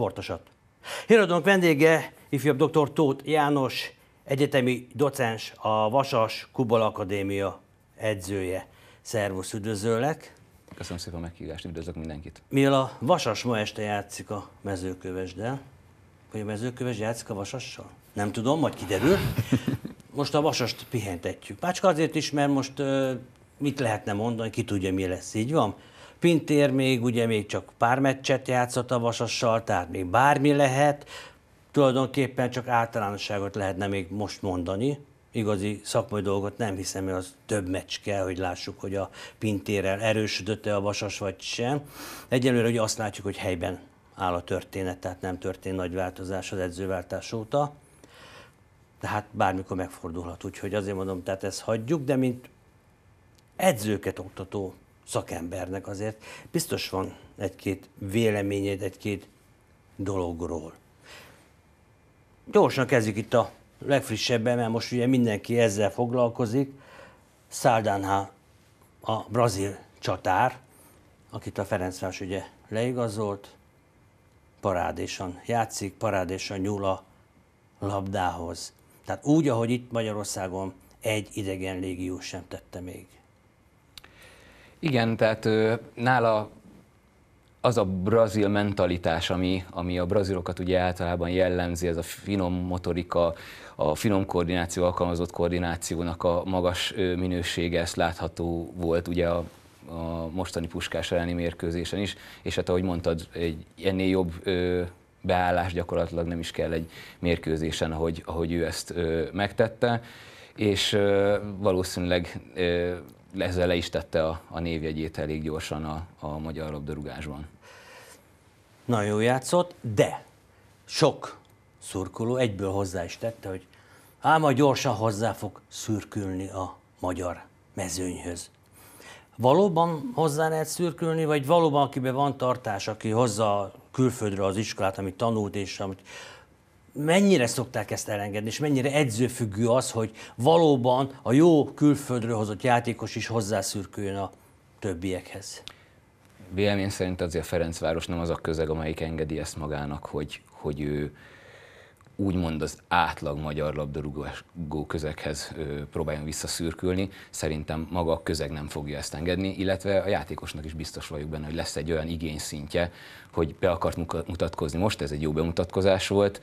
sportosat. Híradónk vendége ifjabb dr. Tóth János, egyetemi docens, a Vasas Kubol Akadémia edzője. Szervusz, üdvözöllek! Köszönöm szépen a meghívást, üdvözlök mindenkit. Mivel a Vasas ma este játszik a mezőkövesdel, hogy a mezőköves játszik a Vasassal? Nem tudom, majd kiderül. Most a Vasast pihentetjük. Pácska azért is, mert most mit lehetne mondani, ki tudja, mi lesz, így van? Pintér még ugye még csak pár meccset játszott a Vasassal, tehát még bármi lehet, tulajdonképpen csak általánosságot lehetne még most mondani, igazi szakmai dolgot nem hiszem, hogy az több meccs kell, hogy lássuk, hogy a pintérrel erősödött-e a vasas vagy sem. Egyelőre ugye azt látjuk, hogy helyben áll a történet, tehát nem történt nagy változás az edzőváltás óta. Tehát bármikor megfordulhat, úgyhogy azért mondom, tehát ezt hagyjuk, de mint edzőket oktató szakembernek azért biztos van egy-két véleményed egy-két dologról. Gyorsan kezdjük itt a legfrissebben, mert most ugye mindenki ezzel foglalkozik. Száldánhá a brazil csatár, akit a Ferencváros ugye leigazolt, parádésan játszik, parádésan nyúl a labdához. Tehát úgy, ahogy itt Magyarországon egy idegen légió sem tette még. Igen, tehát nála az a brazil mentalitás, ami, ami a brazilokat ugye általában jellemzi, ez a finom motorika, a finom koordináció, alkalmazott koordinációnak a magas minősége, ezt látható volt ugye a, a mostani puskás elleni mérkőzésen is, és hát ahogy mondtad, egy ennél jobb ö, beállás gyakorlatilag nem is kell egy mérkőzésen, ahogy, ahogy ő ezt ö, megtette, és ö, valószínűleg ö, ezzel le is tette a, a névjegyét elég gyorsan a, a magyar labdarúgásban. Nagyon játszott, de sok szurkoló egyből hozzá is tette, hogy ám a gyorsan hozzá fog szürkülni a magyar mezőnyhöz. Valóban hozzá lehet szürkülni, vagy valóban akiben van tartás, aki hozza külföldre az iskolát, amit tanult, és amit mennyire szokták ezt elengedni, és mennyire edzőfüggő az, hogy valóban a jó külföldről hozott játékos is hozzászürküljön a többiekhez? Vélemény szerint azért Ferencváros nem az a közeg, amelyik engedi ezt magának, hogy, hogy ő úgymond az átlag magyar labdarúgó közeghez próbáljon visszaszürkülni, szerintem maga a közeg nem fogja ezt engedni, illetve a játékosnak is biztos vagyok benne, hogy lesz egy olyan igényszintje, hogy be akart mutatkozni most, ez egy jó bemutatkozás volt,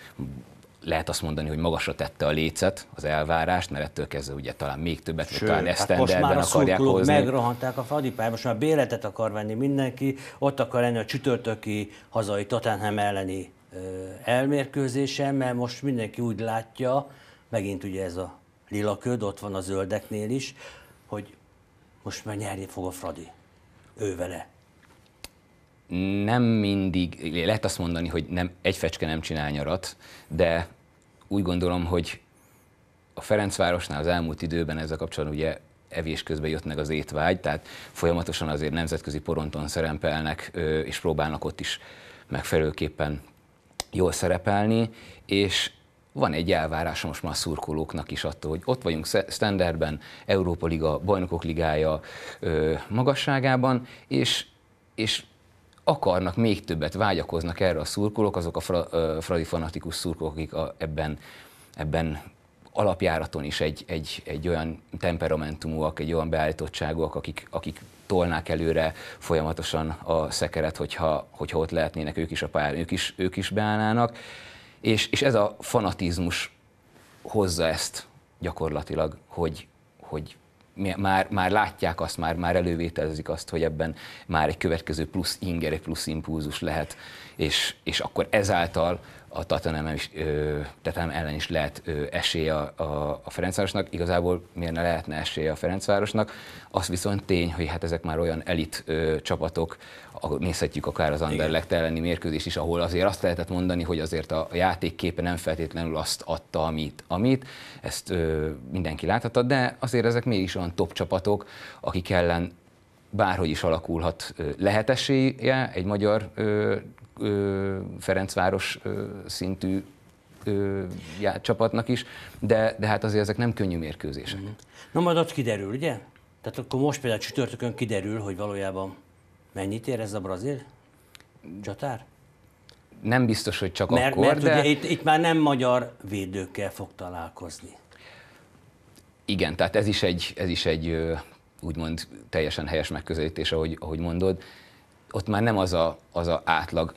lehet azt mondani, hogy magasra tette a lécet, az elvárást, mert ettől kezdve ugye talán még többet, Sőt, talán ezt hát akarják hozni. megrohanták a fadipár, most már béletet akar venni mindenki, ott akar lenni a csütörtöki hazai Tottenham elleni elmérkőzésen, mert most mindenki úgy látja, megint ugye ez a lila köd, ott van a zöldeknél is, hogy most már nyerni fog a Fradi. Ő vele. Nem mindig, lehet azt mondani, hogy nem, egy fecske nem csinál nyarat, de úgy gondolom, hogy a Ferencvárosnál az elmúlt időben ezzel kapcsolatban ugye evés közben jött meg az étvágy, tehát folyamatosan azért nemzetközi poronton szerempelnek, és próbálnak ott is megfelelőképpen jól szerepelni, és van egy elvárás most már a szurkolóknak is attól, hogy ott vagyunk standardben, Európa Liga, Bajnokok Ligája ö, magasságában, és, és akarnak még többet, vágyakoznak erre a szurkolók, azok a fra, ö, fradi fanatikus szurkolók, akik a, ebben, ebben alapjáraton is egy, egy, egy olyan temperamentumúak, egy olyan beállítottságúak, akik, akik tolnák előre folyamatosan a szekeret, hogyha, hogyha ott lehetnének ők is a pályán, ők is, ők is beállnának. És, és ez a fanatizmus hozza ezt gyakorlatilag, hogy, hogy már, már látják azt, már, már elővételezik azt, hogy ebben már egy következő plusz inger, egy plusz impulzus lehet, és, és akkor ezáltal a Tatanem, is, ö, Tatanem ellen is lehet ö, esély a, a, a Ferencvárosnak. Igazából miért ne lehetne esély a Ferencvárosnak? Az viszont tény, hogy hát ezek már olyan elit ö, csapatok, ahol nézhetjük akár az Anderlecht elleni mérkőzés is, ahol azért azt lehetett mondani, hogy azért a játékképe nem feltétlenül azt adta, amit. amit. Ezt ö, mindenki láthatta, de azért ezek mégis olyan top csapatok, akik ellen bárhogy is alakulhat, lehet esélye egy magyar ö, Ferencváros szintű já, csapatnak is, de, de hát azért ezek nem könnyű mérkőzések. Mhm. Na majd ott kiderül, ugye? Tehát akkor most például csütörtökön kiderül, hogy valójában mennyit ér ez a brazil csatár? Nem biztos, hogy csak mert, akkor, mert de... ugye itt, itt már nem magyar védőkkel fog találkozni. Igen, tehát ez is egy, ez is egy úgymond teljesen helyes megközelítés, ahogy, ahogy mondod. Ott már nem az a, az a átlag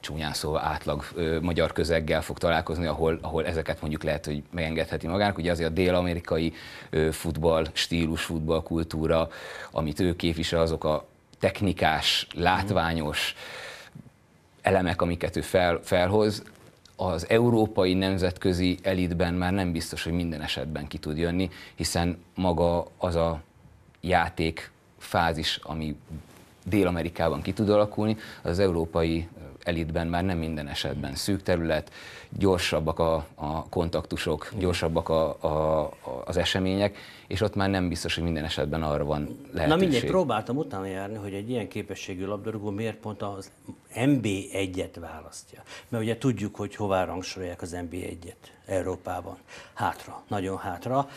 csúnyán szóval átlag ö, magyar közeggel fog találkozni, ahol, ahol ezeket mondjuk lehet, hogy megengedheti magának. Ugye azért a dél-amerikai ö, futball stílus, futball kultúra, amit ő képvisel, azok a technikás, látványos elemek, amiket ő fel, felhoz, az európai nemzetközi elitben már nem biztos, hogy minden esetben ki tud jönni, hiszen maga az a játék fázis, ami Dél-Amerikában ki tud alakulni, az európai elitben már nem minden esetben szűk terület, gyorsabbak a, a kontaktusok, gyorsabbak a, a, az események, és ott már nem biztos, hogy minden esetben arra van lehetőség. Na mindegy, próbáltam utána járni, hogy egy ilyen képességű labdarúgó miért pont az MB1-et választja. Mert ugye tudjuk, hogy hová rangsorolják az MB1-et Európában. Hátra, nagyon hátra.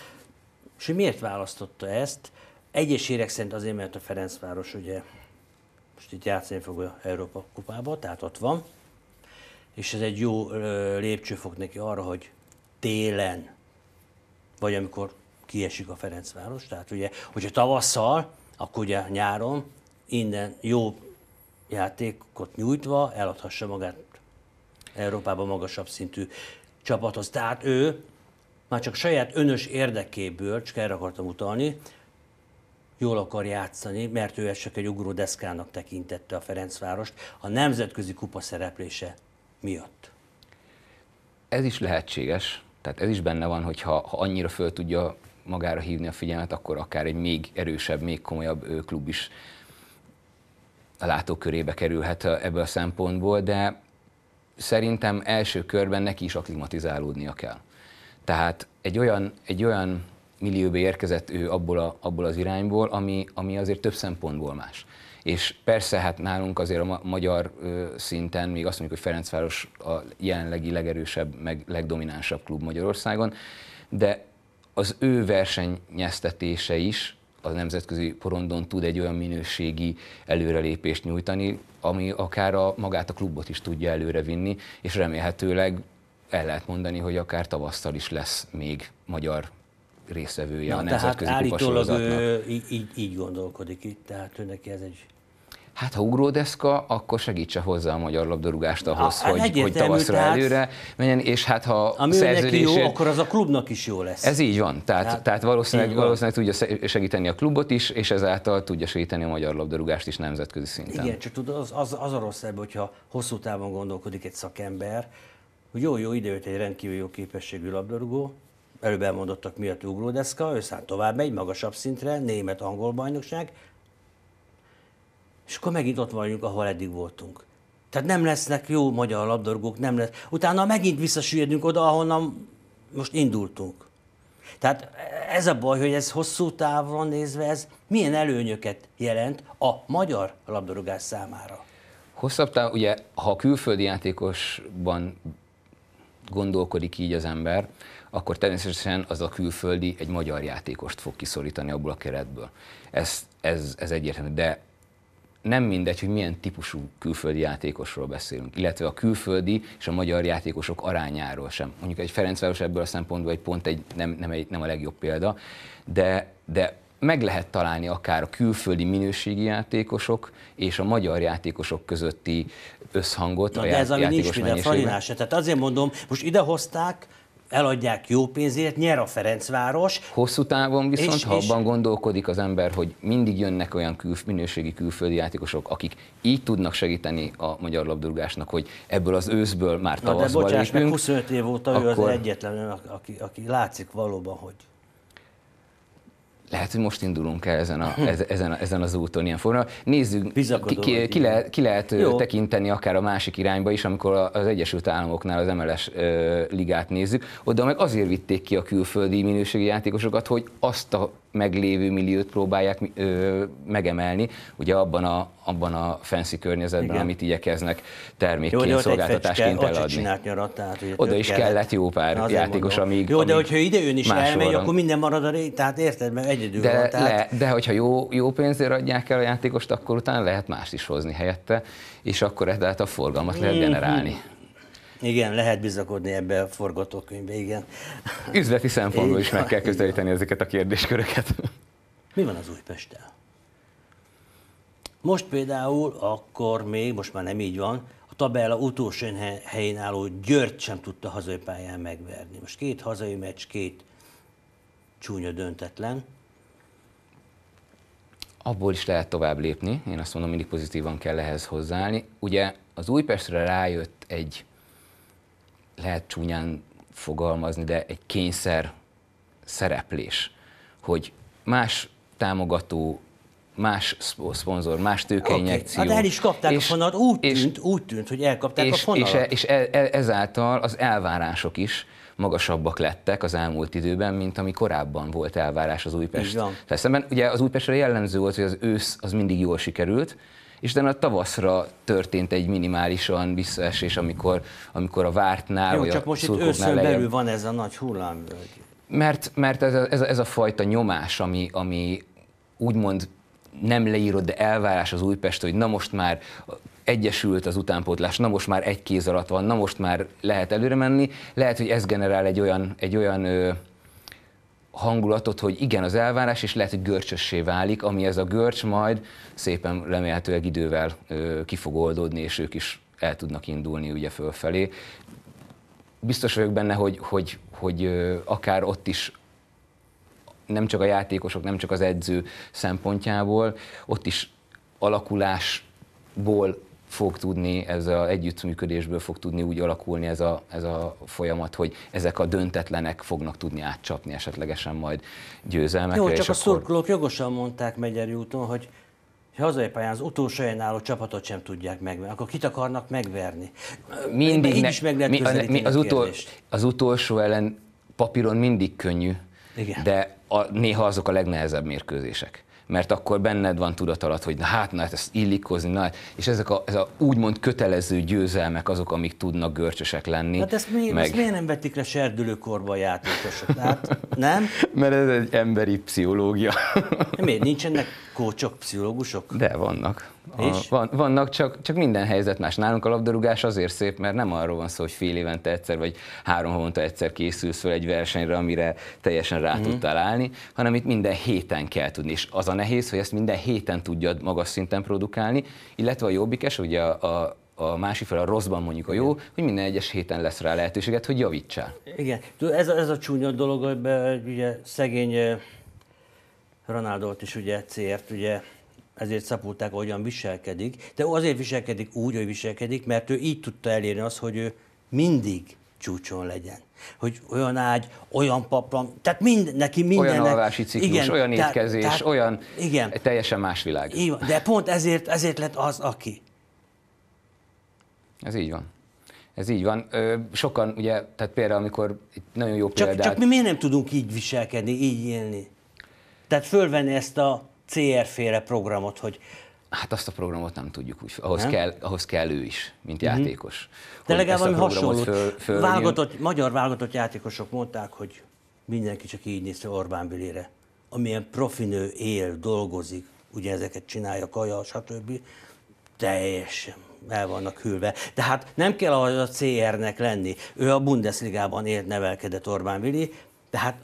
És hogy miért választotta ezt? Egyes érek szerint azért, mert a Ferencváros ugye most itt játszani fog a Európa kupába, tehát ott van, és ez egy jó lépcsőfok neki arra, hogy télen, vagy amikor kiesik a Ferencváros, tehát ugye, hogyha tavasszal, akkor ugye nyáron innen jó játékot nyújtva eladhassa magát Európában magasabb szintű csapathoz. Tehát ő már csak saját önös érdekéből, csak erre akartam utalni, jól akar játszani, mert ő ezt csak egy deszkának tekintette a Ferencvárost a nemzetközi kupa szereplése miatt. Ez is lehetséges, tehát ez is benne van, hogy ha, ha annyira föl tudja magára hívni a figyelmet, akkor akár egy még erősebb, még komolyabb klub is a látókörébe kerülhet ebből a szempontból, de szerintem első körben neki is aklimatizálódnia kell. Tehát egy olyan, egy olyan millióbe érkezett ő abból, a, abból az irányból, ami, ami azért több szempontból más. És persze, hát nálunk azért a magyar szinten még azt mondjuk, hogy Ferencváros a jelenlegi legerősebb, meg legdominánsabb klub Magyarországon, de az ő versenyeztetése is a nemzetközi porondon tud egy olyan minőségi előrelépést nyújtani, ami akár a, magát a klubot is tudja előrevinni, és remélhetőleg el lehet mondani, hogy akár tavasztal is lesz még magyar részvevője Na, a nemzetközi tehát állítólag ő, így, így gondolkodik itt, tehát őnek ez egy Hát ha ugródeszka, akkor segítse hozzá a magyar labdarúgást ahhoz, a, hát hogy, hogy tavaszra tehát, előre menjen, és hát ha ami szerződésért... jó, akkor az a klubnak is jó lesz. Ez így van, tehát, tehát, tehát valószínűleg, van. valószínűleg tudja segíteni a klubot is, és ezáltal tudja segíteni a magyar labdarúgást is nemzetközi szinten. Igen, csak tudod, az, az, az a rossz ebben, hogyha hosszú távon gondolkodik egy szakember, hogy jó-jó idejött egy rendkívül jó képességű labdarúgó, előbb elmondottak miatt ugródeszka, szállt tovább megy, magasabb szintre, német-angol bajnokság, és akkor megint ott vagyunk, ahol eddig voltunk. Tehát nem lesznek jó magyar labdarúgók, nem lesz. Utána megint visszasüllyedünk oda, ahonnan most indultunk. Tehát ez a baj, hogy ez hosszú távon nézve, ez milyen előnyöket jelent a magyar labdarúgás számára? Hosszabb táv, ugye, ha a külföldi játékosban gondolkodik így az ember, akkor természetesen az a külföldi egy magyar játékost fog kiszorítani abból a keretből. Ez, ez, ez egyértelmű, de nem mindegy, hogy milyen típusú külföldi játékosról beszélünk, illetve a külföldi és a magyar játékosok arányáról sem. Mondjuk egy Ferencváros ebből a szempontból egy pont egy, nem, nem, egy, nem a legjobb példa, de, de meg lehet találni akár a külföldi minőségi játékosok és a magyar játékosok közötti összhangot Na, a de ez, ami játékos nincs minden Falinás, tehát azért mondom, most idehozták eladják jó pénzért, nyer a Ferencváros. Hosszú távon viszont, és, ha és... abban gondolkodik az ember, hogy mindig jönnek olyan kül, minőségi külföldi játékosok, akik így tudnak segíteni a magyar labdarúgásnak, hogy ebből az őszből már tavaszba Na de bocsáss, lépünk, meg 25 év óta akkor... ő az egyetlen, aki, aki látszik valóban, hogy lehet, hogy most indulunk el ezen, a, ezen, ezen az úton ilyen formában. Nézzük, ki, ki, ki, lehet, ki lehet tekinteni akár a másik irányba is, amikor az Egyesült Államoknál az MLS ligát nézzük. Oda meg azért vitték ki a külföldi minőségi játékosokat, hogy azt a meglévő milliót próbálják ö, megemelni, ugye abban a, abban a fancy környezetben, Igen. amit igyekeznek termékként, jó, szolgáltatásként fecske, eladni. Nyarat, tehát, oda is kellett, jó pár Azért játékos, mondom. amíg Jó, amíg de hogyha idejön is elmegy, van. akkor minden marad a ré... tehát érted, mert egyedül de, van. Tehát... Le, de hogyha jó, jó pénzért adják el a játékost, akkor utána lehet mást is hozni helyette, és akkor tehát a forgalmat mm-hmm. lehet mhm. generálni. Igen, lehet bizakodni ebbe a forgatókönyvbe, igen. Üzleti szempontból is meg kell közelíteni ezeket a kérdésköröket. Mi van az Újpesttel? Most például, akkor még, most már nem így van, a tabella utolsó helyén álló Győrt sem tudta hazai pályán megverni. Most két hazai meccs, két csúnya döntetlen. Abból is lehet tovább lépni, én azt mondom, mindig pozitívan kell ehhez hozzáállni. Ugye az Újpestre rájött egy lehet csúnyán fogalmazni, de egy kényszer szereplés, hogy más támogató, más szponzor, más tőkeinjekció. Okay. Hát el is kapták és, a fonalat, úgy, és, tűnt, úgy tűnt, hogy elkapták és, a fonalat. És, e- és e- e- ezáltal az elvárások is magasabbak lettek az elmúlt időben, mint ami korábban volt elvárás az Újpest. Szemben ugye az Újpestre jellemző volt, hogy az ősz az mindig jól sikerült, és utána a tavaszra történt egy minimálisan visszaesés, amikor, amikor a vártnál, Jó, vagy csak a most itt őszön lejjebb... belül van ez a nagy hullám. Mert, mert ez, a, ez, a, ez a fajta nyomás, ami, ami úgymond nem leírod, de elvárás az Újpest, hogy na most már egyesült az utánpótlás, na most már egy kéz alatt van, na most már lehet előre menni, lehet, hogy ez generál egy olyan, egy olyan hangulatot, hogy igen, az elvárás, és lehet, hogy görcsössé válik, ami ez a görcs majd szépen remélhetőleg idővel ki fog oldódni, és ők is el tudnak indulni ugye fölfelé. Biztos vagyok benne, hogy, hogy, hogy akár ott is nem csak a játékosok, nem csak az edző szempontjából, ott is alakulásból fog tudni, ez a együttműködésből fog tudni úgy alakulni ez a, ez a folyamat, hogy ezek a döntetlenek fognak tudni átcsapni esetlegesen majd győzelmekre. Jó, csak és a akkor... szurkolók jogosan mondták Megyeri úton, hogy ha hazai pályán az utolsó álló csapatot sem tudják megverni, akkor kit akarnak megverni? Mindig ne, is meg lehet mi, a, mi az, utol, az utolsó ellen papíron mindig könnyű, Igen. de a, néha azok a legnehezebb mérkőzések mert akkor benned van tudat alatt, hogy na hát, na hát ezt illikozni, na, hát- és ezek a, ez a úgymond kötelező győzelmek azok, amik tudnak görcsösek lenni. Hát ezt miért, meg... ezt miért nem vették le serdülőkorba a játékosok? Hát, nem? mert ez egy emberi pszichológia. miért nincsenek kócsok, pszichológusok? De vannak. És? A, van, vannak, csak, csak minden helyzet más. Nálunk a labdarúgás azért szép, mert nem arról van szó, hogy fél évente egyszer vagy három havonta egyszer készülsz fel egy versenyre, amire teljesen rá mm. tudtál állni, hanem itt minden héten kell tudni. És az a nehéz, hogy ezt minden héten tudjad magas szinten produkálni, illetve a jobbikes, ugye a, a a másik fel a rosszban mondjuk a jó, Igen. hogy minden egyes héten lesz rá lehetőséget, hogy javítsál. Igen, ez a, ez a csúnya dolog, hogy ugye szegény eh, Ronaldot is ugye cért, ugye ezért Szapulták olyan viselkedik, de azért viselkedik úgy, hogy viselkedik, mert ő így tudta elérni azt, hogy ő mindig csúcson legyen. Hogy olyan ágy, olyan paplan, tehát mind, neki minden. Olyan alvási ciklus, igen, olyan tehát, étkezés, tehát, olyan igen, teljesen más világ. Így van, de pont ezért, ezért lett az, aki. Ez így van. Ez így van. Ö, sokan, ugye, tehát például, amikor egy nagyon jó csak, példát... Csak mi miért nem tudunk így viselkedni, így élni? Tehát fölvenni ezt a CR féle programot, hogy Hát azt a programot nem tudjuk úgy, ahhoz, nem? Kell, ahhoz kell ő is, mint uh-huh. játékos. De legalább valami hasonló. Föl, föl magyar válogatott játékosok mondták, hogy mindenki csak így nézte Orbán Bilére. Amilyen profinő él, dolgozik, ugye ezeket csinálja, kaja, stb. Teljesen el vannak hűlve. De hát nem kell ahhoz a CR-nek lenni. Ő a Bundesligában élt, nevelkedett Orbán Vili, tehát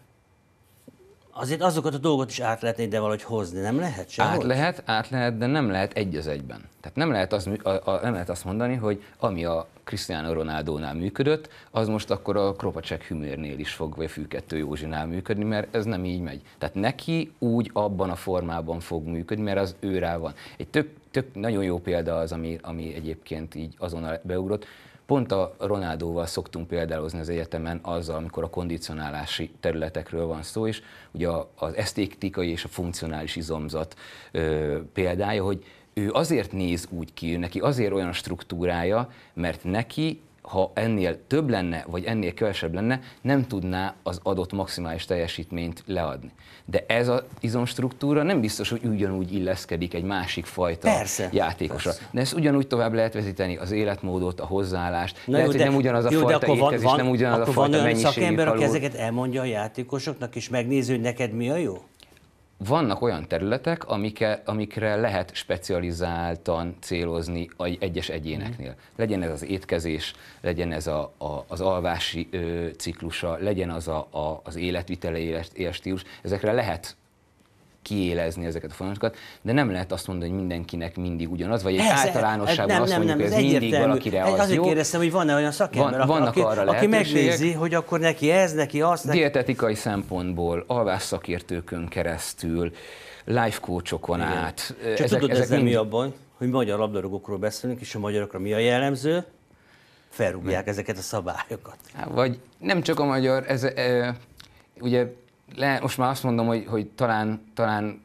Azért azokat a dolgot is át lehetne ide valahogy hozni, nem lehet sehol? Át lehet, át lehet, de nem lehet egy az egyben. Tehát nem lehet, az, a, a, nem lehet azt mondani, hogy ami a Cristiano ronaldo működött, az most akkor a Kropacek Hümérnél is fog, vagy Fűkettő Józsinál működni, mert ez nem így megy. Tehát neki úgy abban a formában fog működni, mert az ő rá van. Egy több, több nagyon jó példa az, ami, ami egyébként így azonnal beugrott, Pont a Ronaldóval szoktunk példálozni az egyetemen azzal, amikor a kondicionálási területekről van szó, és ugye az esztétikai és a funkcionális izomzat ö, példája, hogy ő azért néz úgy ki, neki azért olyan struktúrája, mert neki ha ennél több lenne, vagy ennél kevesebb lenne, nem tudná az adott maximális teljesítményt leadni. De ez az izomstruktúra nem biztos, hogy ugyanúgy illeszkedik egy másik fajta Persze. játékosra. Persze. De ezt ugyanúgy tovább lehet vezetni, az életmódot, a hozzáállást. Na lehet, jó, hogy de, nem ugyanaz a jó, fajta étkezés, van, nem ugyanaz a fajta mennyiség. van olyan szakember, aki ezeket elmondja a játékosoknak, és megnézi, hogy neked mi a jó? vannak olyan területek, amike, amikre lehet specializáltan célozni egyes egyéneknél. Mhm. Legyen ez az étkezés, legyen ez a, a, az alvási ö, ciklusa, legyen az a, a, az életvitele, élet, életstílus, ezekre lehet kiélezni ezeket a folyamatokat, de nem lehet azt mondani, hogy mindenkinek mindig ugyanaz, vagy egy általánosságban hát azt nem, mondjuk, hogy ez, ez mindig egyértelmű. valakire az Azért jó. kérdeztem, hogy van-e olyan szakember, van, aki, arra aki megnézi, hogy akkor neki ez, neki az Neki... Dietetikai szempontból, szakértőkön keresztül, life coachokon Igen. át. Csak ezek, tudod, ezek ezzel mind... mi a baj, hogy magyar labdarúgókról beszélünk, és a magyarokra mi a jellemző? Felrúgják ezeket a szabályokat. Há, vagy nem csak a magyar, ez, e, ugye le, most már azt mondom, hogy, hogy talán, talán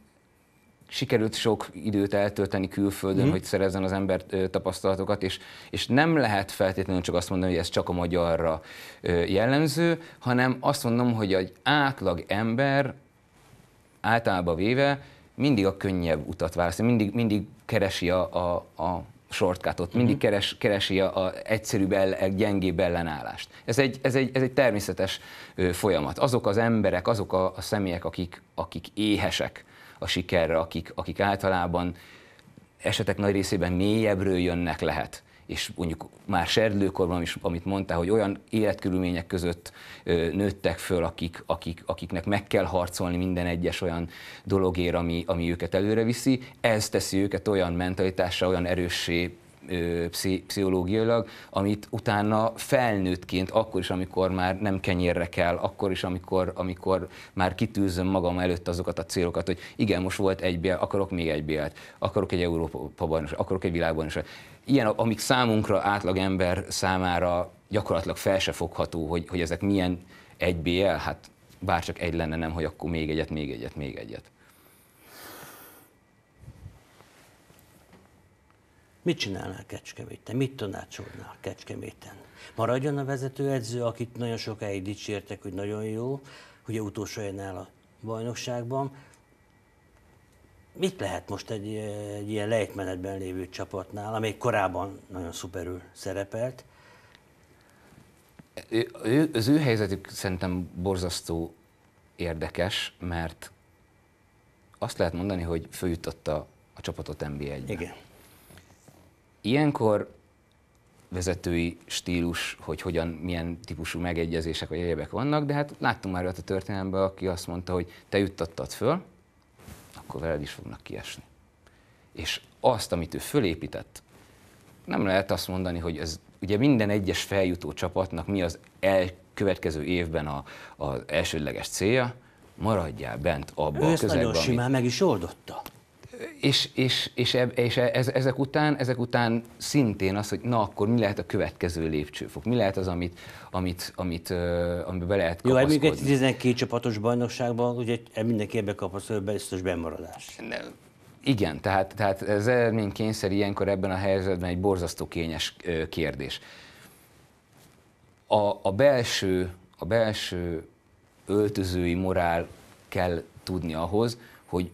sikerült sok időt eltölteni külföldön, mm. hogy szerezzen az ember tapasztalatokat, és, és nem lehet feltétlenül csak azt mondani, hogy ez csak a magyarra jellemző, hanem azt mondom, hogy egy átlag ember általában véve mindig a könnyebb utat választja, mindig, mindig keresi a, a, a shortcutot, mindig mhm. keres, keresi a, a egyszerűbb, el, gyengébb ellenállást. Ez egy, ez egy, ez egy természetes folyamat. Azok az emberek, azok a, a személyek, akik, akik éhesek a sikerre, akik, akik általában esetek nagy részében mélyebbről jönnek lehet és mondjuk már serdülőkorban is, amit mondta, hogy olyan életkörülmények között nőttek föl, akik, akik, akiknek meg kell harcolni minden egyes olyan dologért, ami, ami őket előre viszi. Ez teszi őket olyan mentalitásra, olyan erőssé pszichológiailag, amit utána felnőttként, akkor is, amikor már nem kenyérre kell, akkor is, amikor, amikor már kitűzöm magam előtt azokat a célokat, hogy igen, most volt egy bél, akarok még egy bl akarok egy Európa bajnokságot, akarok egy világbajnokságot ilyen, amik számunkra, átlag ember számára gyakorlatilag fel se fogható, hogy, hogy ezek milyen egy BL, hát bárcsak egy lenne, nem, hogy akkor még egyet, még egyet, még egyet. Mit csinálnál Kecskeméten? Mit tanácsolnál Kecskeméten? Maradjon a vezetőedző, akit nagyon sokáig dicsértek, hogy nagyon jó, ugye utolsó a bajnokságban, Mit lehet most egy, egy ilyen lejtmenetben lévő csapatnál, amely korábban nagyon szuperül szerepelt? az ő helyzetük szerintem borzasztó érdekes, mert azt lehet mondani, hogy följutotta a csapatot nba 1 be Igen. Ilyenkor vezetői stílus, hogy hogyan, milyen típusú megegyezések vagy egyebek vannak, de hát láttunk már olyat a történelemben, aki azt mondta, hogy te juttattad föl, akkor veled is fognak kiesni. És azt, amit ő fölépített, nem lehet azt mondani, hogy ez ugye minden egyes feljutó csapatnak mi az elkövetkező évben a, az elsődleges célja, maradjál bent abban a közegben. Ő ezt nagyon simán amit... meg is oldotta és, és, és, eb, és e, ez, ezek, után, ezek után szintén az, hogy na akkor mi lehet a következő lépcsőfok, mi lehet az, amit, amit, amit uh, amiben be lehet kapaszkodni. Jó, hát egy 12 csapatos bajnokságban ugye mindenki ebbe kapaszkodni, biztos bemaradás. Ne, igen, tehát, tehát ez kényszer ilyenkor ebben a helyzetben egy borzasztó kényes kérdés. A, a, belső, a belső öltözői morál kell tudni ahhoz, hogy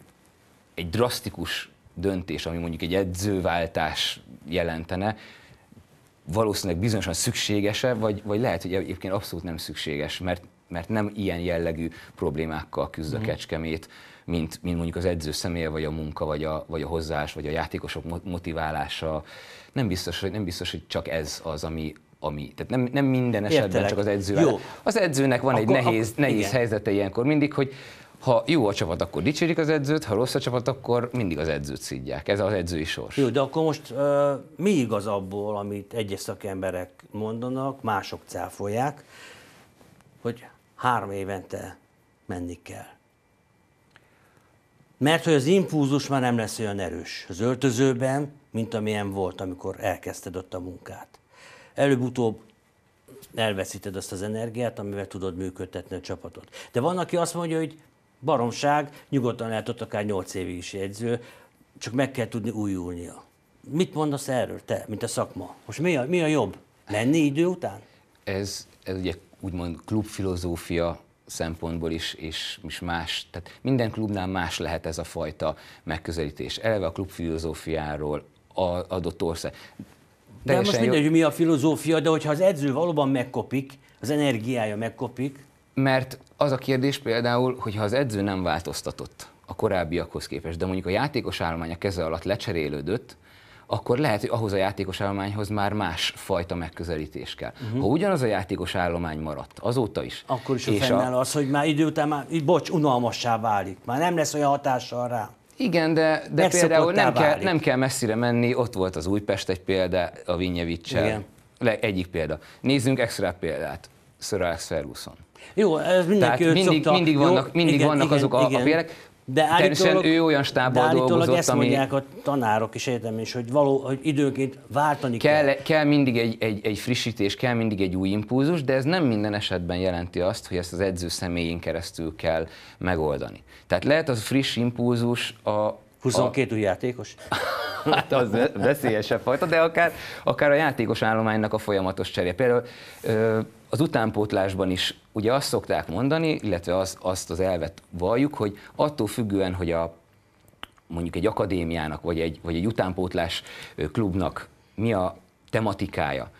egy drasztikus döntés, ami mondjuk egy edzőváltás jelentene, valószínűleg bizonyosan szükséges-e, vagy, vagy lehet, hogy egyébként abszolút nem szükséges, mert, mert nem ilyen jellegű problémákkal küzd a mhm. kecskemét, mint, mint mondjuk az edző személye, vagy a munka, vagy a, vagy a hozzás, vagy a játékosok motiválása. Nem biztos, hogy, nem biztos, hogy csak ez az, ami, ami, tehát nem, nem minden esetben Értelek. csak az edző. Jó. Az edzőnek van akkor, egy nehéz, akkor, nehéz helyzete ilyenkor mindig, hogy ha jó a csapat, akkor dicsérik az edzőt, ha rossz a csapat, akkor mindig az edzőt szidják. Ez az edzői sors. Jó, de akkor most uh, mi igaz abból, amit egyes szakemberek mondanak, mások cáfolják, hogy három évente menni kell. Mert hogy az impulzus már nem lesz olyan erős az öltözőben, mint amilyen volt, amikor elkezdted ott a munkát. Előbb-utóbb elveszíted azt az energiát, amivel tudod működtetni a csapatot. De van, aki azt mondja, hogy Baromság, nyugodtan lehet ott akár 8 évig is jegyző, csak meg kell tudni újulnia. Mit mondasz erről te, mint a szakma? Most mi a, mi a jobb? Menni idő után? Ez, ez ugye úgymond klubfilozófia szempontból is, és, és más, tehát minden klubnál más lehet ez a fajta megközelítés. Eleve a klubfilozófiáról a adott ország. De most mindegy, jó. hogy mi a filozófia, de hogyha az edző valóban megkopik, az energiája megkopik, mert az a kérdés például, hogy ha az edző nem változtatott a korábbiakhoz képest, de mondjuk a játékos állomány a keze alatt lecserélődött, akkor lehet, hogy ahhoz a játékos állományhoz már más fajta megközelítés kell. Uh-huh. Ha ugyanaz a játékos állomány maradt, azóta is. Akkor is és fennáll a... az, hogy már idő után már, bocs, unalmassá válik. Már nem lesz olyan hatással rá. Igen, de, de például nem kell, nem kell messzire menni, ott volt az Újpest egy példa, a Vinyevicsel. Igen. Le, egyik példa. Nézzünk extra példát, Sir Alex Ferguson. Jó, ez mindenki Tehát mindig, szokta. mindig vannak, Jó, mindig igen, vannak igen, azok igen. a, a félek. De állítólag, ő olyan stábbal dolgozott, ezt ami... mondják a tanárok is értem is, hogy, való, hogy időként váltani kell. Kell, kell mindig egy, egy, egy frissítés, kell mindig egy új impulzus, de ez nem minden esetben jelenti azt, hogy ezt az edző személyén keresztül kell megoldani. Tehát lehet az friss impulzus a, 22 a... új játékos? hát az veszélyesebb fajta, de akár, akár a játékos állománynak a folyamatos cserje. Például ö, az utánpótlásban is ugye azt szokták mondani, illetve az, azt az elvet valljuk, hogy attól függően, hogy a mondjuk egy akadémiának, vagy egy, vagy egy utánpótlás klubnak mi a tematikája.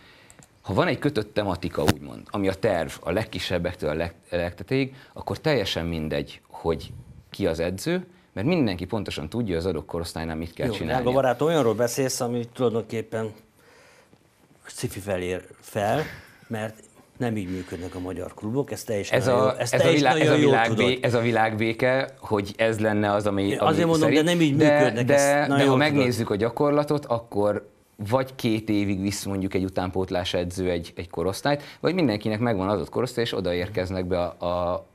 Ha van egy kötött tematika, úgymond, ami a terv a legkisebbektől a legtetéig, akkor teljesen mindegy, hogy ki az edző, mert mindenki pontosan tudja az adott korosztálynál mit kell csinálni. Jó, barát, olyanról beszélsz, ami tulajdonképpen cifi felér fel, mert nem így működnek a magyar klubok, ez teljesen ez a, jó, ez, ez, a világ, ez, a világ, bé, ez a világbéke, hogy ez lenne az, ami, Én ami Azért mondom, szerint, de nem így de, működnek. De, de ha tudod. megnézzük a gyakorlatot, akkor vagy két évig visz mondjuk egy utánpótlás edző egy, egy korosztályt, vagy mindenkinek megvan az ott korosztály, és oda érkeznek be a,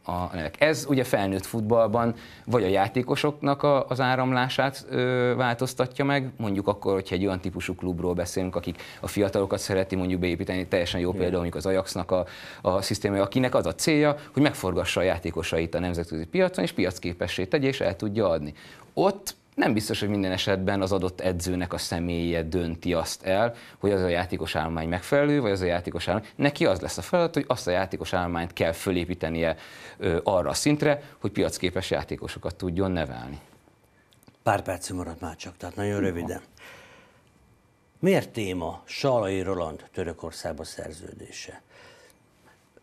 a, a nevek. Ez ugye felnőtt futballban vagy a játékosoknak a, az áramlását ö, változtatja meg, mondjuk akkor, hogyha egy olyan típusú klubról beszélünk, akik a fiatalokat szereti mondjuk beépíteni, teljesen jó példa mondjuk az Ajaxnak a, a szisztémája, akinek az a célja, hogy megforgassa a játékosait a nemzetközi piacon, és piacképessé tegye, és el tudja adni. Ott nem biztos, hogy minden esetben az adott edzőnek a személye dönti azt el, hogy az a játékos állomány megfelelő, vagy az a játékos állomány. Neki az lesz a feladat, hogy azt a játékos állományt kell fölépítenie arra a szintre, hogy piacképes játékosokat tudjon nevelni. Pár perc maradt már csak, tehát nagyon röviden. Miért téma Salai Roland Törökországba szerződése?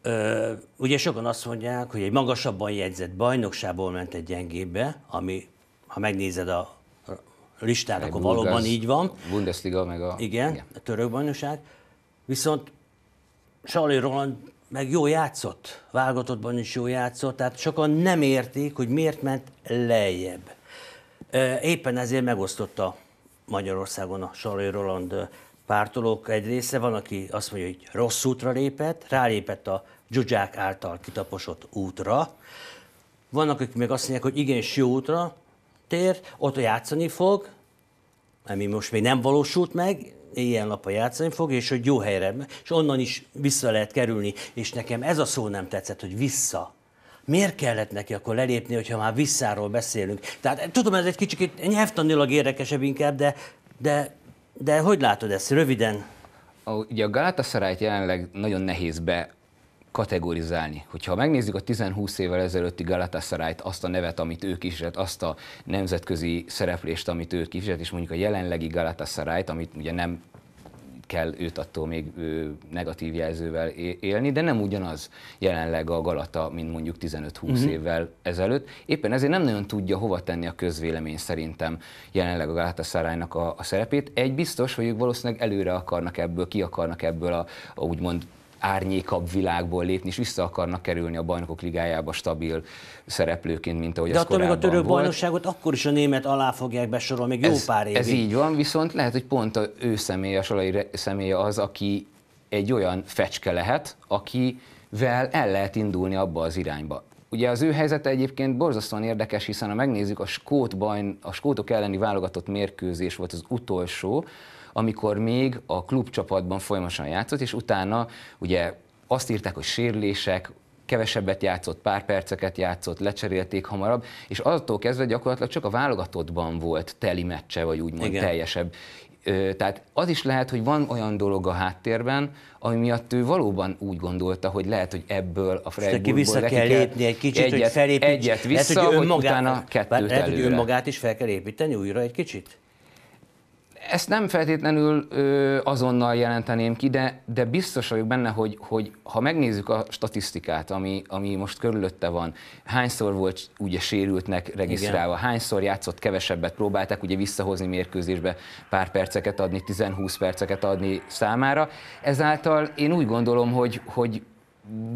Ö, ugye sokan azt mondják, hogy egy magasabban jegyzett bajnokságból ment egy gyengébe, ami ha megnézed a listát, akkor Bulgaz, valóban így van. Bundesliga meg a... Igen, igen. a török bajnokság. Viszont Sali Roland meg jó játszott, válogatottban is jó játszott, tehát sokan nem értik, hogy miért ment lejjebb. Éppen ezért megosztotta Magyarországon a Salai Roland pártolók egy része. Van, aki azt mondja, hogy rossz útra lépett, rálépett a Zsuzsák által kitaposott útra. Vannak, akik még azt mondják, hogy igen jó útra, tér, ott játszani fog, ami most még nem valósult meg, ilyen lapon játszani fog, és hogy jó helyre, és onnan is vissza lehet kerülni. És nekem ez a szó nem tetszett, hogy vissza. Miért kellett neki akkor lelépni, hogyha már visszáról beszélünk? Tehát tudom, ez egy kicsit nyelvtanilag érdekesebb inkább, de, de, de hogy látod ezt röviden? A, ugye a Galatasaray jelenleg nagyon nehéz be kategorizálni. Hogyha megnézzük a 10-20 évvel ezelőtti Galatasaray-t, azt a nevet, amit ő kifizet, azt a nemzetközi szereplést, amit ő kifizet, és mondjuk a jelenlegi Galatasaray-t, amit ugye nem kell őt attól még ő, negatív jelzővel élni, de nem ugyanaz jelenleg a Galata, mint mondjuk 15-20 uh-huh. Mhm. évvel ezelőtt. Éppen ezért nem nagyon tudja hova tenni a közvélemény szerintem jelenleg a Galatasaraynak a, a szerepét. Egy biztos, hogy ők valószínűleg előre akarnak ebből, ki akarnak ebből a, a úgymond árnyékabb világból lépni, és vissza akarnak kerülni a bajnokok ligájába stabil szereplőként, mint ahogy De ez attól még a török volt. bajnokságot akkor is a német alá fogják besorolni, még ez, jó pár évig. Ez így van, viszont lehet, hogy pont a ő személye, a Salai személye az, aki egy olyan fecske lehet, akivel el lehet indulni abba az irányba. Ugye az ő helyzete egyébként borzasztóan érdekes, hiszen ha megnézzük, a, skót bajn, a skótok elleni válogatott mérkőzés volt az utolsó, amikor még a klubcsapatban folyamatosan játszott, és utána ugye azt írták, hogy sérülések, kevesebbet játszott, pár perceket játszott, lecserélték hamarabb, és attól kezdve gyakorlatilag csak a válogatottban volt teli meccse, vagy úgymond Igen. teljesebb. tehát az is lehet, hogy van olyan dolog a háttérben, ami miatt ő valóban úgy gondolta, hogy lehet, hogy ebből a Freiburgból vissza kell lépni egy kicsit, egyet, hogy felépíts. Egyet vissza, lehet, hogy, önmagát, hogy utána kettőt lehet, előre. hogy önmagát is fel kell építeni újra egy kicsit? Ezt nem feltétlenül ö, azonnal jelenteném ki, de, de biztos vagyok benne, hogy, hogy ha megnézzük a statisztikát, ami, ami most körülötte van, hányszor volt ugye sérültnek regisztrálva, Igen. hányszor játszott kevesebbet, próbálták ugye visszahozni mérkőzésbe pár perceket adni, 10-20 perceket adni számára. Ezáltal én úgy gondolom, hogy, hogy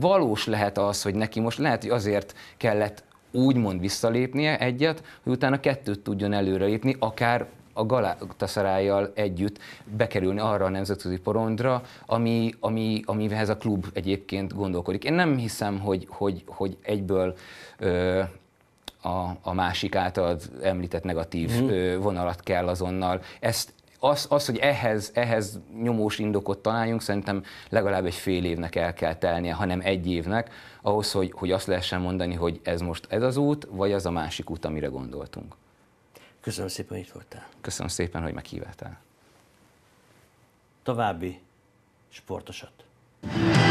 valós lehet az, hogy neki most lehet, hogy azért kellett úgymond visszalépnie egyet, hogy utána kettőt tudjon előrelépni, akár a Galatasarájjal együtt bekerülni arra a nemzetközi porondra, ami, ami, ez a klub egyébként gondolkodik. Én nem hiszem, hogy, hogy, hogy egyből ö, a, a másik által említett negatív mm. ö, vonalat kell azonnal. Ezt, az, az, hogy ehhez, ehhez nyomós indokot találjunk, szerintem legalább egy fél évnek el kell telnie, hanem egy évnek, ahhoz, hogy, hogy azt lehessen mondani, hogy ez most ez az út, vagy az a másik út, amire gondoltunk. Köszönöm szépen, hogy itt voltál. Köszönöm szépen, hogy meghívtál. További sportosat.